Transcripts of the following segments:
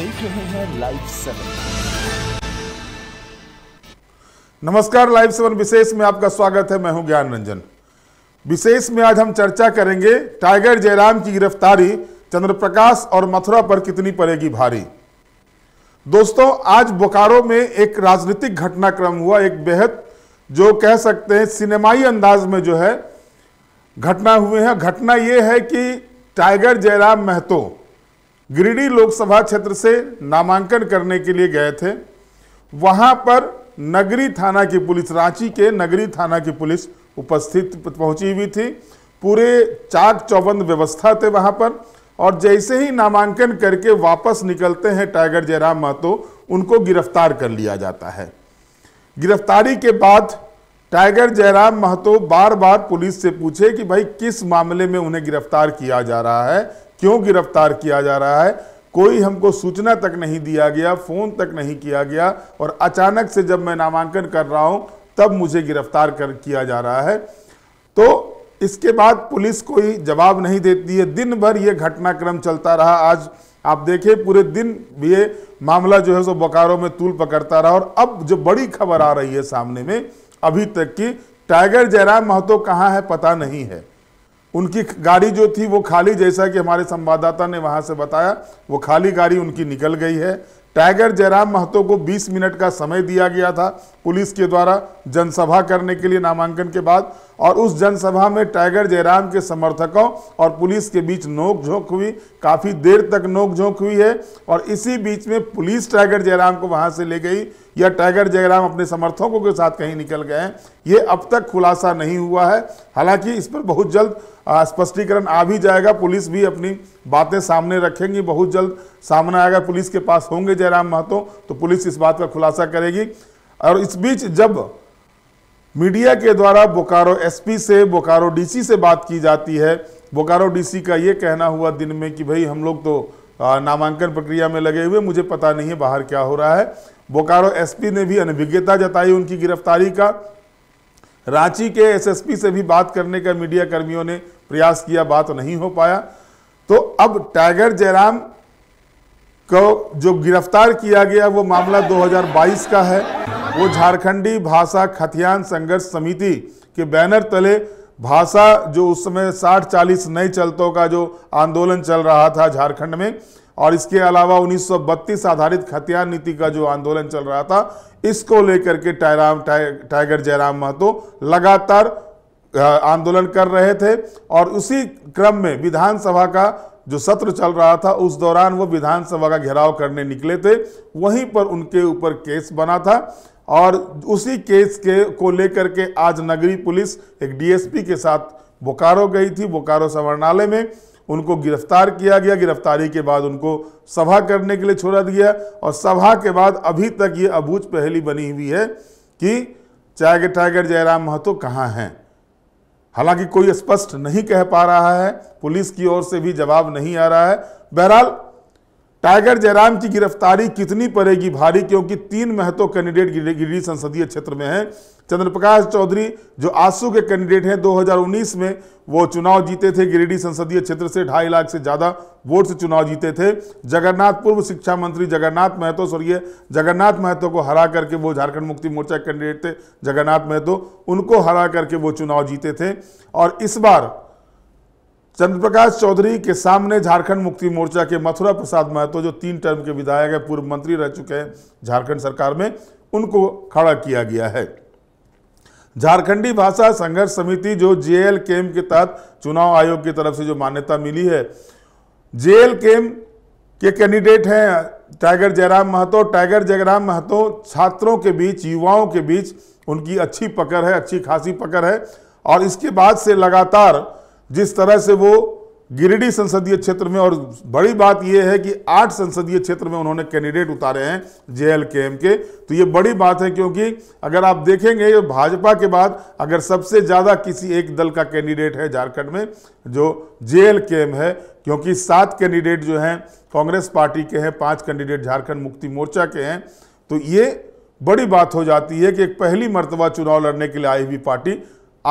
देख रहे हैं लाइव सेवन नमस्कार लाइव सेवन विशेष में आपका स्वागत है मैं हूं ज्ञान रंजन विशेष में आज हम चर्चा करेंगे टाइगर जयराम की गिरफ्तारी चंद्रप्रकाश और मथुरा पर कितनी पड़ेगी भारी दोस्तों आज बोकारो में एक राजनीतिक घटनाक्रम हुआ एक बेहद जो कह सकते हैं सिनेमाई अंदाज में जो है घटना हुए हैं घटना ये है कि टाइगर जयराम महतो गिरिडीह लोकसभा क्षेत्र से नामांकन करने के लिए गए थे वहां पर नगरी थाना की पुलिस रांची के नगरी थाना की पुलिस उपस्थित पहुंची हुई थी पूरे चाक चौबंद व्यवस्था थे वहां पर और जैसे ही नामांकन करके वापस निकलते हैं टाइगर जयराम महतो उनको गिरफ्तार कर लिया जाता है गिरफ्तारी के बाद टाइगर जयराम महतो बार बार पुलिस से पूछे कि भाई किस मामले में उन्हें गिरफ्तार किया जा रहा है क्यों गिरफ्तार किया जा रहा है कोई हमको सूचना तक नहीं दिया गया फ़ोन तक नहीं किया गया और अचानक से जब मैं नामांकन कर रहा हूँ तब मुझे गिरफ्तार कर किया जा रहा है तो इसके बाद पुलिस कोई जवाब नहीं देती है दिन भर ये घटनाक्रम चलता रहा आज आप देखें पूरे दिन ये मामला जो है सो बोकारो में तूल पकड़ता रहा और अब जो बड़ी खबर आ रही है सामने में अभी तक की टाइगर जयराम महतो कहाँ है पता नहीं है उनकी गाड़ी जो थी वो खाली जैसा कि हमारे संवाददाता ने वहाँ से बताया वो खाली गाड़ी उनकी निकल गई है टाइगर जयराम महतो को 20 मिनट का समय दिया गया था पुलिस के द्वारा जनसभा करने के लिए नामांकन के बाद और उस जनसभा में टाइगर जयराम के समर्थकों और पुलिस के बीच नोकझोंक हुई काफ़ी देर तक नोकझोंक हुई है और इसी बीच में पुलिस टाइगर जयराम को वहां से ले गई या टाइगर जयराम अपने समर्थकों के साथ कहीं निकल गए हैं ये अब तक खुलासा नहीं हुआ है हालांकि इस पर बहुत जल्द स्पष्टीकरण आ भी जाएगा पुलिस भी अपनी बातें सामने रखेंगी बहुत जल्द सामना आएगा पुलिस के पास होंगे जयराम महतो तो पुलिस इस बात का खुलासा करेगी और इस बीच जब मीडिया के द्वारा बोकारो एसपी से बोकारो डीसी से बात की जाती है बोकारो डीसी का ये कहना हुआ दिन में कि भाई हम लोग तो नामांकन प्रक्रिया में लगे हुए मुझे पता नहीं है बाहर क्या हो रहा है बोकारो एसपी ने भी अनभिज्ञता जताई उनकी गिरफ्तारी का रांची के एसएसपी से भी बात करने का मीडिया कर्मियों ने प्रयास किया बात नहीं हो पाया तो अब टाइगर जयराम को जो गिरफ्तार किया गया वो मामला 2022 का है वो झारखंडी भाषा खतियान संघर्ष समिति के बैनर तले भाषा जो उस समय साठ चालीस नए चलतों का जो आंदोलन चल रहा था झारखंड में और इसके अलावा 1932 आधारित खतियान नीति का जो आंदोलन चल रहा था इसको लेकर के टायराम टाइगर जयराम महतो लगातार आंदोलन कर रहे थे और उसी क्रम में विधानसभा का जो सत्र चल रहा था उस दौरान वो विधानसभा का घेराव करने निकले थे वहीं पर उनके ऊपर केस बना था और उसी केस के को लेकर के आज नगरी पुलिस एक डीएसपी के साथ बोकारो गई थी बोकारो सवर्णालय में उनको गिरफ्तार किया गया गिरफ्तारी के बाद उनको सभा करने के लिए छोड़ा दिया और सभा के बाद अभी तक ये अबूझ पहली बनी हुई है कि चाहे टाइगर जयराम महतो कहाँ हैं हालांकि कोई स्पष्ट नहीं कह पा रहा है पुलिस की ओर से भी जवाब नहीं आ रहा है बहरहाल टाइगर जयराम की गिरफ्तारी कितनी पड़ेगी भारी क्योंकि तीन महतो कैंडिडेट गिरिडीह संसदीय क्षेत्र में हैं चंद्रप्रकाश चौधरी जो आंसू के कैंडिडेट हैं 2019 में वो चुनाव जीते थे गिरिडीह संसदीय क्षेत्र से ढाई लाख से ज़्यादा वोट से चुनाव जीते थे जगन्नाथ पूर्व शिक्षा मंत्री जगन्नाथ महतो स्वर्गीय जगन्नाथ महतो को हरा करके वो झारखंड मुक्ति मोर्चा कैंडिडेट थे जगन्नाथ महतो उनको हरा करके वो चुनाव जीते थे और इस बार चंद्र प्रकाश चौधरी के सामने झारखंड मुक्ति मोर्चा के मथुरा प्रसाद महतो जो तीन टर्म के विधायक है पूर्व मंत्री रह चुके हैं झारखंड सरकार में उनको खड़ा किया गया है झारखंडी भाषा संघर्ष समिति जो जेएल केम के तहत चुनाव आयोग की तरफ से जो मान्यता मिली है जेएल केम के कैंडिडेट हैं टाइगर जयराम महतो टाइगर जयराम महतो छात्रों के बीच युवाओं के बीच उनकी अच्छी पकड़ है अच्छी खासी पकड़ है और इसके बाद से लगातार जिस तरह से वो गिरिडीह संसदीय क्षेत्र में और बड़ी बात यह है कि आठ संसदीय क्षेत्र में उन्होंने कैंडिडेट उतारे हैं एल के एम के तो ये बड़ी बात है क्योंकि अगर आप देखेंगे भाजपा के बाद अगर सबसे ज़्यादा किसी एक दल का कैंडिडेट है झारखंड में जो एल के एम है क्योंकि सात कैंडिडेट जो हैं कांग्रेस पार्टी के हैं पाँच कैंडिडेट झारखंड मुक्ति मोर्चा के हैं तो ये बड़ी बात हो जाती है कि एक पहली मरतबा चुनाव लड़ने के लिए आई हुई पार्टी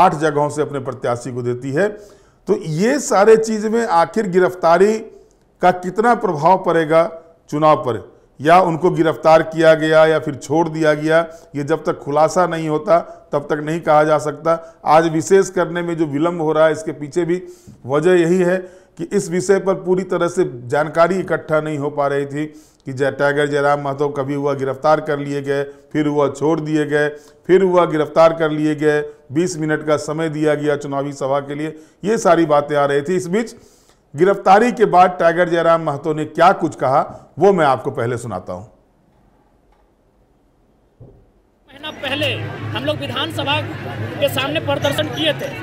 आठ जगहों से अपने प्रत्याशी को देती है तो ये सारे चीज़ में आखिर गिरफ्तारी का कितना प्रभाव पड़ेगा चुनाव पर या उनको गिरफ्तार किया गया या फिर छोड़ दिया गया ये जब तक खुलासा नहीं होता तब तक नहीं कहा जा सकता आज विशेष करने में जो विलम्ब हो रहा है इसके पीछे भी वजह यही है कि इस विषय पर पूरी तरह से जानकारी इकट्ठा नहीं हो पा रही थी कि जय टाइगर जयराम महतो कभी हुआ गिरफ्तार कर लिए गए फिर हुआ छोड़ दिए गए फिर हुआ गिरफ्तार कर लिए गए 20 मिनट का समय दिया गया चुनावी सभा के लिए ये सारी बातें आ रही थी इस बीच गिरफ्तारी के बाद टाइगर जयराम महतो ने क्या कुछ कहा वो मैं आपको पहले सुनाता हूँ महीना पहले हम लोग विधानसभा के सामने प्रदर्शन किए थे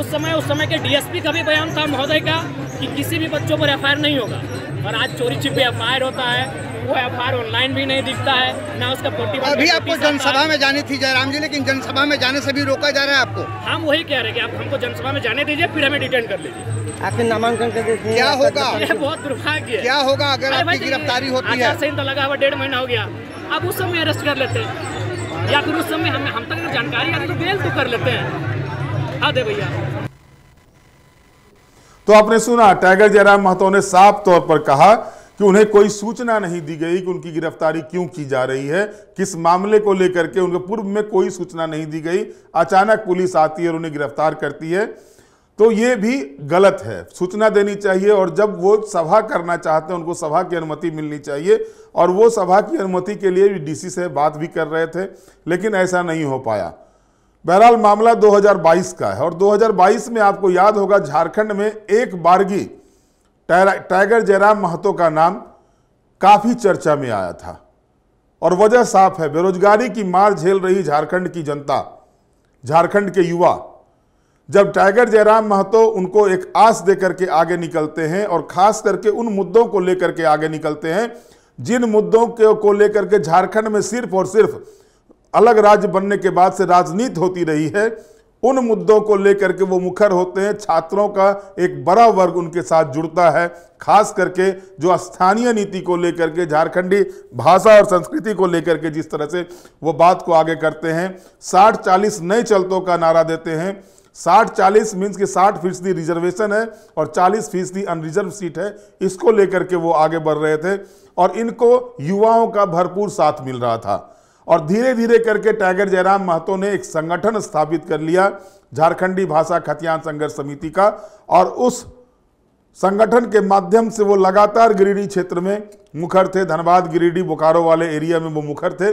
उस समय उस समय के डीएसपी का भी बयान था महोदय का कि किसी भी बच्चों पर एफ नहीं होगा और आज चोरी छिपे एफ होता है वो एफ ऑनलाइन भी नहीं दिखता है ना उसका फोर्टी अभी आपको जनसभा में जानी थी जयराम जी लेकिन जनसभा में जाने से भी रोका जा रहा है आपको हम वही कह रहे हैं कि आप हमको जनसभा में जाने दीजिए फिर हमें डिटेन कर लीजिए आखिर नामांकन कर देते क्या होगा बहुत दुर्भाग्य क्या होगा अगर आपकी गिरफ्तारी होती है सही तो लगा हुआ डेढ़ महीना हो गया अब उस समय अरेस्ट कर लेते हैं या फिर उस समय हमें हम तक जानकारी आती तो बेल तो कर लेते हैं हाँ दे भैया तो आपने सुना टाइगर जयराम महतो ने साफ तौर पर कहा कि उन्हें कोई सूचना नहीं दी गई कि उनकी गिरफ्तारी क्यों की जा रही है किस मामले को लेकर के उनके पूर्व में कोई सूचना नहीं दी गई अचानक पुलिस आती है और उन्हें गिरफ्तार करती है तो ये भी गलत है सूचना देनी चाहिए और जब वो सभा करना चाहते हैं उनको सभा की अनुमति मिलनी चाहिए और वो सभा की अनुमति के लिए भी डीसी से बात भी कर रहे थे लेकिन ऐसा नहीं हो पाया बहरहाल मामला 2022 का है और 2022 में आपको याद होगा झारखंड में एक बारगी टाइगर जयराम महतो का नाम काफ़ी चर्चा में आया था और वजह साफ है बेरोजगारी की मार झेल रही झारखंड की जनता झारखंड के युवा जब टाइगर जयराम महतो उनको एक आस देकर के आगे निकलते हैं और खास करके उन मुद्दों को लेकर के आगे निकलते हैं जिन मुद्दों के को लेकर के झारखंड में सिर्फ और सिर्फ अलग राज्य बनने के बाद से राजनीति होती रही है उन मुद्दों को लेकर के वो मुखर होते हैं छात्रों का एक बड़ा वर्ग उनके साथ जुड़ता है खास करके जो स्थानीय नीति को लेकर के झारखंडी भाषा और संस्कृति को लेकर के जिस तरह से वो बात को आगे करते हैं साठ चालीस नए चलतों का नारा देते हैं साठ चालीस मीन्स कि साठ फीसदी रिजर्वेशन है और चालीस फीसदी अनरिजर्व सीट है इसको लेकर के वो आगे बढ़ रहे थे और इनको युवाओं का भरपूर साथ मिल रहा था और धीरे धीरे करके टाइगर जयराम महतो ने एक संगठन स्थापित कर लिया झारखंडी भाषा खतियान संघर्ष समिति का और उस संगठन के माध्यम से वो लगातार गिरिडीह क्षेत्र में मुखर थे धनबाद गिरिडीह बोकारो वाले एरिया में वो मुखर थे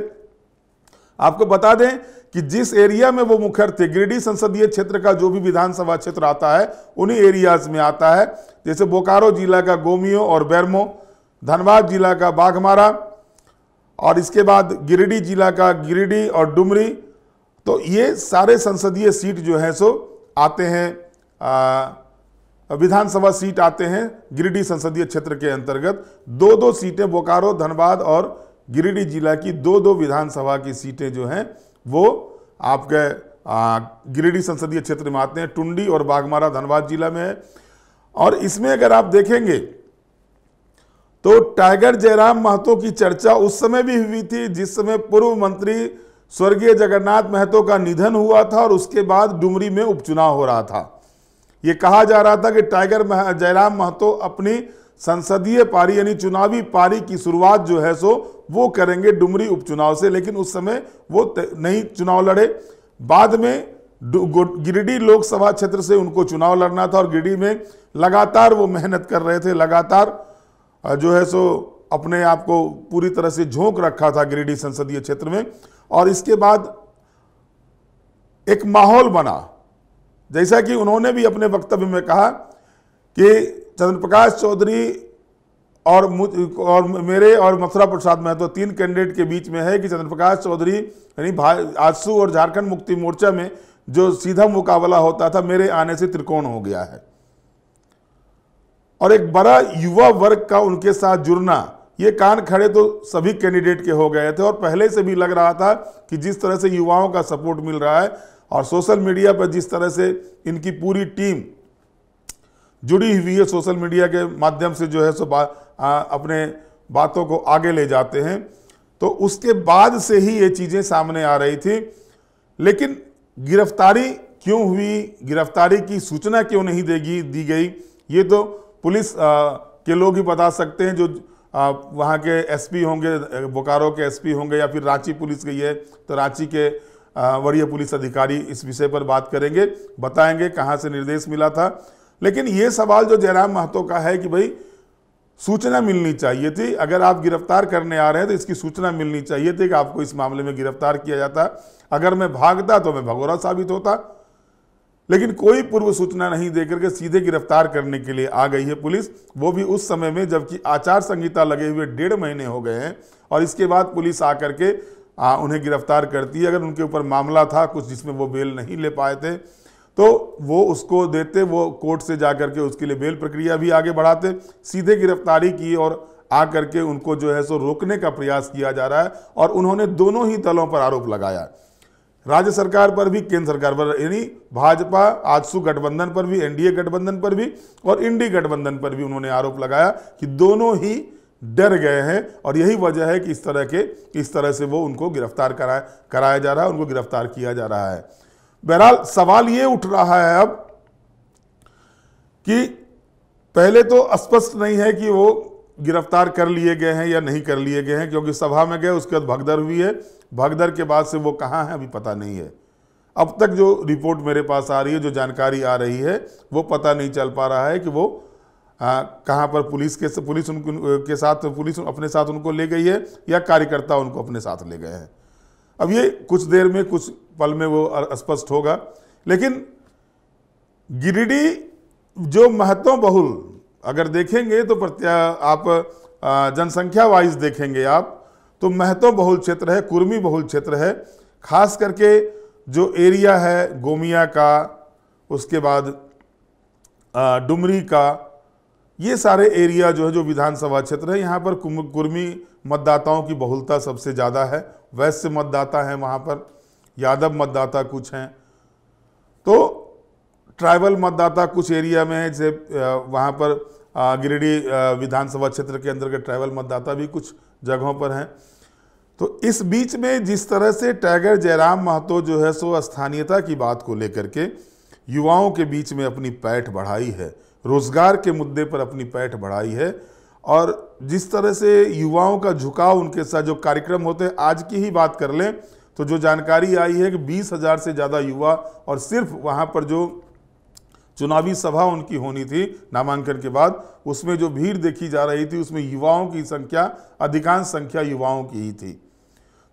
आपको बता दें कि जिस एरिया में वो मुखर थे गिरिडीह संसदीय क्षेत्र का जो भी विधानसभा क्षेत्र आता है उन्हीं एरियाज में आता है जैसे बोकारो जिला का गोमियो और बैरमो धनबाद जिला का बाघमारा और इसके बाद गिरिडीह जिला का गिरिडीह और डुमरी तो ये सारे संसदीय सीट जो हैं सो आते हैं विधानसभा सीट आते हैं गिरिडीह संसदीय क्षेत्र के अंतर्गत दो दो सीटें बोकारो धनबाद और गिरिडीह जिला की दो दो विधानसभा की सीटें जो हैं वो आपके गिरिडीह संसदीय क्षेत्र में आते हैं टुंडी और बागमारा धनबाद जिला में है और इसमें अगर आप देखेंगे तो टाइगर जयराम महतो की चर्चा उस समय भी हुई थी जिस समय पूर्व मंत्री स्वर्गीय जगन्नाथ महतो का निधन हुआ था और उसके बाद डुमरी में उपचुनाव हो रहा था ये कहा जा रहा था कि टाइगर मह, जयराम महतो अपनी संसदीय पारी यानी चुनावी पारी की शुरुआत जो है सो वो करेंगे डुमरी उपचुनाव से लेकिन उस समय वो नहीं चुनाव लड़े बाद में गिरिडीह लोकसभा क्षेत्र से उनको चुनाव लड़ना था और गिरिडीह में लगातार वो मेहनत कर रहे थे लगातार जो है सो अपने आप को पूरी तरह से झोंक रखा था गिरिडीह संसदीय क्षेत्र में और इसके बाद एक माहौल बना जैसा कि उन्होंने भी अपने वक्तव्य में कहा कि चंद्र प्रकाश चौधरी और और मेरे और मथुरा प्रसाद महतो तीन कैंडिडेट के बीच में है कि चंद्र प्रकाश चौधरी यानी आजसू और झारखंड मुक्ति मोर्चा में जो सीधा मुकाबला होता था मेरे आने से त्रिकोण हो गया है और एक बड़ा युवा वर्ग का उनके साथ जुड़ना ये कान खड़े तो सभी कैंडिडेट के हो गए थे और पहले से भी लग रहा था कि जिस तरह से युवाओं का सपोर्ट मिल रहा है और सोशल मीडिया पर जिस तरह से इनकी पूरी टीम जुड़ी हुई है सोशल मीडिया के माध्यम से जो है सो बा, आ, अपने बातों को आगे ले जाते हैं तो उसके बाद से ही ये चीज़ें सामने आ रही थी लेकिन गिरफ्तारी क्यों हुई गिरफ्तारी की सूचना क्यों नहीं देगी दी गई ये तो पुलिस के लोग ही बता सकते हैं जो वहाँ के एसपी होंगे बोकारो के एसपी होंगे या फिर रांची पुलिस गई है तो रांची के वरीय पुलिस अधिकारी इस विषय पर बात करेंगे बताएंगे कहाँ से निर्देश मिला था लेकिन ये सवाल जो जयराम महतो का है कि भाई सूचना मिलनी चाहिए थी अगर आप गिरफ्तार करने आ रहे हैं तो इसकी सूचना मिलनी चाहिए थी कि आपको इस मामले में गिरफ्तार किया जाता अगर मैं भागता तो मैं भगोरा साबित होता लेकिन कोई पूर्व सूचना नहीं देकर के सीधे गिरफ्तार करने के लिए आ गई है पुलिस वो भी उस समय में जबकि आचार संहिता लगे हुए डेढ़ महीने हो गए हैं और इसके बाद पुलिस आकर के आ, उन्हें गिरफ्तार करती है अगर उनके ऊपर मामला था कुछ जिसमें वो बेल नहीं ले पाए थे तो वो उसको देते वो कोर्ट से जा के उसके लिए बेल प्रक्रिया भी आगे बढ़ाते सीधे गिरफ्तारी की और आ करके उनको जो है सो रोकने का प्रयास किया जा रहा है और उन्होंने दोनों ही दलों पर आरोप लगाया राज्य सरकार पर भी केंद्र सरकार पर यानी भाजपा आजसू गठबंधन पर भी एनडीए गठबंधन पर भी और इंडी गठबंधन पर भी उन्होंने आरोप लगाया कि दोनों ही डर गए हैं और यही वजह है कि इस तरह के इस तरह से वो उनको गिरफ्तार कराया कराया जा रहा है उनको गिरफ्तार किया जा रहा है बहरहाल सवाल ये उठ रहा है अब कि पहले तो स्पष्ट नहीं है कि वो गिरफ्तार कर लिए गए हैं या नहीं कर लिए गए हैं क्योंकि सभा में गए उसके बाद भगदड़ हुई है भगदड़ के बाद से वो कहाँ हैं अभी पता नहीं है अब तक जो रिपोर्ट मेरे पास आ रही है जो जानकारी आ रही है वो पता नहीं चल पा रहा है कि वो कहाँ पर पुलिस के पुलिस उनको के साथ पुलिस अपने साथ उनको ले गई है या कार्यकर्ता उनको अपने साथ ले गए हैं अब ये कुछ देर में कुछ पल में वो स्पष्ट होगा लेकिन गिरिडीह जो महत्व बहुल अगर देखेंगे तो प्रत्या आप जनसंख्या वाइज देखेंगे आप तो महतो बहुल क्षेत्र है कुर्मी बहुल क्षेत्र है खास करके जो एरिया है गोमिया का उसके बाद डुमरी का ये सारे एरिया जो है जो विधानसभा क्षेत्र है यहाँ पर कुर्मी मतदाताओं की बहुलता सबसे ज़्यादा है वैश्य मतदाता हैं वहाँ पर यादव मतदाता कुछ हैं तो ट्राइबल मतदाता कुछ एरिया में है जैसे वहाँ पर गिरिडीह विधानसभा क्षेत्र के के ट्राइबल मतदाता भी कुछ जगहों पर हैं तो इस बीच में जिस तरह से टाइगर जयराम महतो जो है सो स्थानीयता की बात को लेकर के युवाओं के बीच में अपनी पैठ बढ़ाई है रोजगार के मुद्दे पर अपनी पैठ बढ़ाई है और जिस तरह से युवाओं का झुकाव उनके साथ जो कार्यक्रम होते हैं आज की ही बात कर लें तो जो जानकारी आई है कि बीस हज़ार से ज़्यादा युवा और सिर्फ वहाँ पर जो चुनावी सभा उनकी होनी थी नामांकन के बाद उसमें जो भीड़ देखी जा रही थी उसमें युवाओं की संख्या अधिकांश संख्या युवाओं की ही थी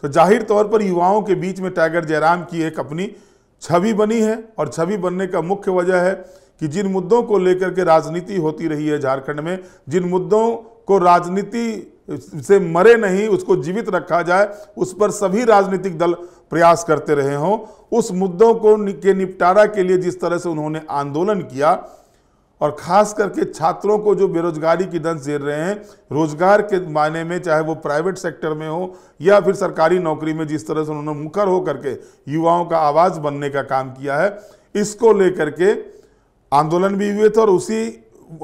तो जाहिर तौर पर युवाओं के बीच में टाइगर जयराम की एक अपनी छवि बनी है और छवि बनने का मुख्य वजह है कि जिन मुद्दों को लेकर के राजनीति होती रही है झारखंड में जिन मुद्दों को राजनीति से मरे नहीं उसको जीवित रखा जाए उस पर सभी राजनीतिक दल प्रयास करते रहे हों उस मुद्दों को के निपटारा के लिए जिस तरह से उन्होंने आंदोलन किया और खास करके छात्रों को जो बेरोजगारी की दंश झेल रहे हैं रोजगार के मायने में चाहे वो प्राइवेट सेक्टर में हो या फिर सरकारी नौकरी में जिस तरह से उन्होंने मुखर होकर के युवाओं का आवाज़ बनने का काम किया है इसको लेकर के आंदोलन भी हुए थे और उसी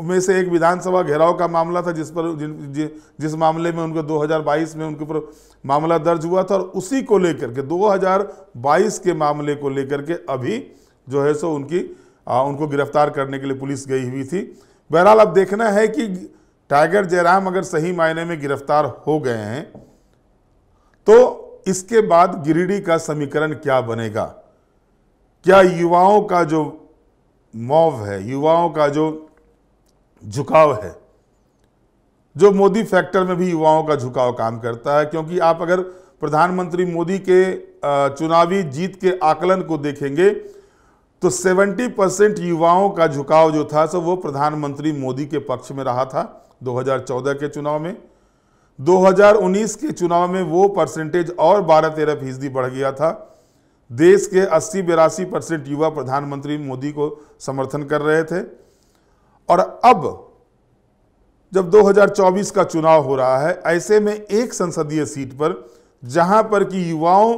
में से एक विधानसभा घेराव का मामला था जिस पर जिन जि, जिस मामले में उनको 2022 में उनके ऊपर मामला दर्ज हुआ था और उसी को लेकर के 2022 के मामले को लेकर के अभी जो है सो उनकी आ, उनको गिरफ्तार करने के लिए पुलिस गई हुई थी बहरहाल अब देखना है कि टाइगर जयराम अगर सही मायने में गिरफ्तार हो गए हैं तो इसके बाद गिरिडीह का समीकरण क्या बनेगा क्या युवाओं का जो मॉव है युवाओं का जो झुकाव है जो मोदी फैक्टर में भी युवाओं का झुकाव काम करता है क्योंकि आप अगर प्रधानमंत्री मोदी के चुनावी जीत के आकलन को देखेंगे तो 70 परसेंट युवाओं का झुकाव जो था सो वो प्रधानमंत्री मोदी के पक्ष में रहा था 2014 के चुनाव में 2019 के चुनाव में वो परसेंटेज और 12 तेरह फीसदी बढ़ गया था देश के अस्सी बिरासी परसेंट युवा प्रधानमंत्री मोदी को समर्थन कर रहे थे और अब जब 2024 का चुनाव हो रहा है ऐसे में एक संसदीय सीट पर जहां पर कि युवाओं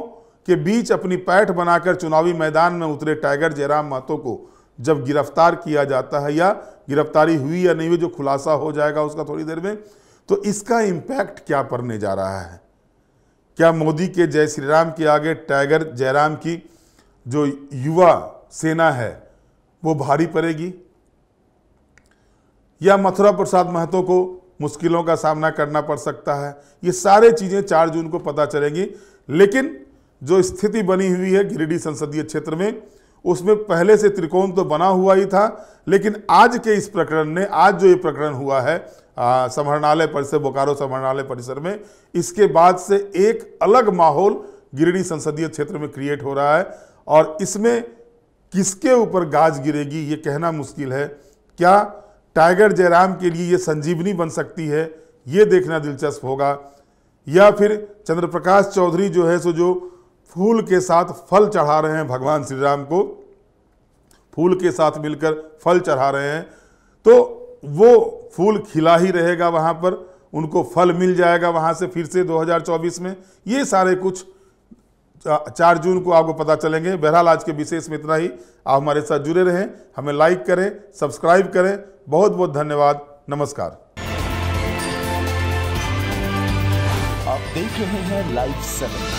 के बीच अपनी पैठ बनाकर चुनावी मैदान में उतरे टाइगर जयराम महतो को जब गिरफ्तार किया जाता है या गिरफ्तारी हुई या नहीं हुई जो खुलासा हो जाएगा उसका थोड़ी देर में तो इसका इम्पैक्ट क्या पड़ने जा रहा है क्या मोदी के जय श्री राम के आगे टाइगर जयराम की जो युवा सेना है वो भारी पड़ेगी या मथुरा प्रसाद महतो को मुश्किलों का सामना करना पड़ सकता है ये सारे चीज़ें चार जून को पता चलेंगी लेकिन जो स्थिति बनी हुई है गिरिडीह संसदीय क्षेत्र में उसमें पहले से त्रिकोण तो बना हुआ ही था लेकिन आज के इस प्रकरण ने आज जो ये प्रकरण हुआ है समरणालय परिसर बोकारो समरणालय परिसर में इसके बाद से एक अलग माहौल गिरिडीह संसदीय क्षेत्र में क्रिएट हो रहा है और इसमें किसके ऊपर गाज गिरेगी ये कहना मुश्किल है क्या टाइगर जयराम के लिए ये संजीवनी बन सकती है ये देखना दिलचस्प होगा या फिर चंद्रप्रकाश चौधरी जो है सो जो फूल के साथ फल चढ़ा रहे हैं भगवान श्री राम को फूल के साथ मिलकर फल चढ़ा रहे हैं तो वो फूल खिला ही रहेगा वहाँ पर उनको फल मिल जाएगा वहाँ से फिर से 2024 में ये सारे कुछ चार जून को आपको पता चलेंगे बहरहाल आज के विशेष में इतना ही आप हमारे साथ जुड़े रहें हमें लाइक करें सब्सक्राइब करें बहुत बहुत धन्यवाद नमस्कार आप देख रहे हैं लाइव सेवन